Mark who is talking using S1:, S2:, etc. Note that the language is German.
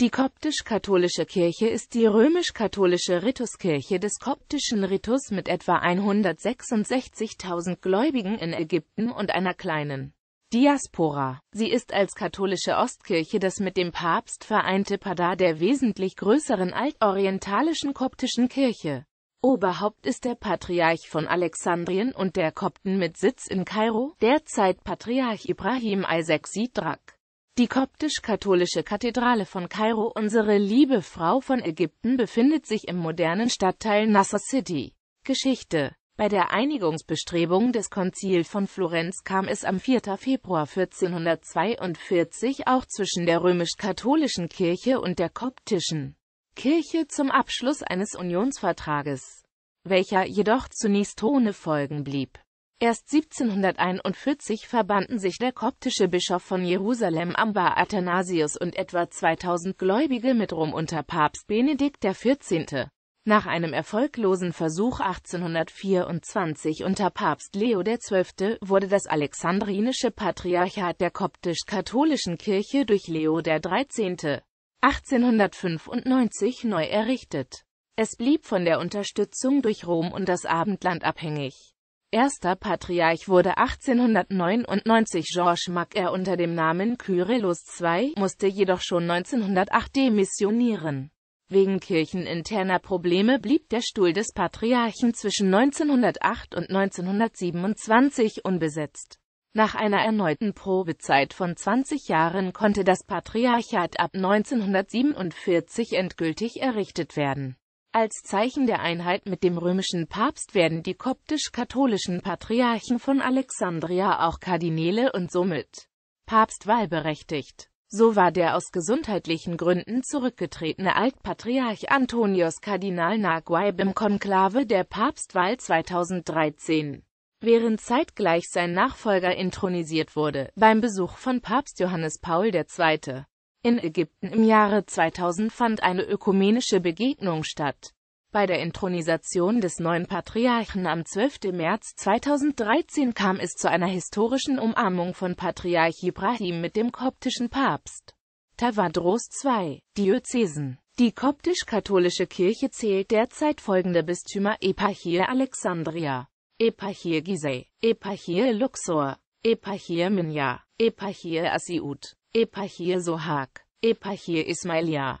S1: Die koptisch-katholische Kirche ist die römisch-katholische Rituskirche des koptischen Ritus mit etwa 166.000 Gläubigen in Ägypten und einer kleinen Diaspora. Sie ist als katholische Ostkirche das mit dem Papst vereinte Padar der wesentlich größeren altorientalischen koptischen Kirche. Oberhaupt ist der Patriarch von Alexandrien und der Kopten mit Sitz in Kairo, derzeit Patriarch Ibrahim Isaac Sidrak. Die koptisch-katholische Kathedrale von Kairo Unsere liebe Frau von Ägypten befindet sich im modernen Stadtteil Nasser City. Geschichte Bei der Einigungsbestrebung des Konzils von Florenz kam es am 4. Februar 1442 auch zwischen der römisch-katholischen Kirche und der koptischen Kirche zum Abschluss eines Unionsvertrages, welcher jedoch zunächst ohne Folgen blieb Erst 1741 verbanden sich der koptische Bischof von Jerusalem Ambar Athanasius und etwa 2000 Gläubige mit Rom unter Papst Benedikt XIV. Nach einem erfolglosen Versuch 1824 unter Papst Leo XII. wurde das alexandrinische Patriarchat der koptisch-katholischen Kirche durch Leo XIII. 1895 neu errichtet. Es blieb von der Unterstützung durch Rom und das Abendland abhängig. Erster Patriarch wurde 1899 Georges Macaire unter dem Namen Kyrillus II, musste jedoch schon 1908 demissionieren. Wegen kircheninterner Probleme blieb der Stuhl des Patriarchen zwischen 1908 und 1927 unbesetzt. Nach einer erneuten Probezeit von 20 Jahren konnte das Patriarchat ab 1947 endgültig errichtet werden als Zeichen der Einheit mit dem römischen Papst werden die koptisch-katholischen Patriarchen von Alexandria auch Kardinäle und somit Papstwahlberechtigt. So war der aus gesundheitlichen Gründen zurückgetretene Altpatriarch Antonius Kardinal Naguib im Konklave der Papstwahl 2013, während zeitgleich sein Nachfolger intronisiert wurde, beim Besuch von Papst Johannes Paul II. In Ägypten im Jahre 2000 fand eine ökumenische Begegnung statt. Bei der Inthronisation des neuen Patriarchen am 12. März 2013 kam es zu einer historischen Umarmung von Patriarch Ibrahim mit dem koptischen Papst. Tavadros II, Diözesen Die koptisch-katholische Kirche zählt derzeit folgende Bistümer Eparchie Alexandria, Eparchie Gizeh, Eparchie Luxor, Eparchie Minya, Eparchie Asiut, Epachir Sohak, Epachir Ismailia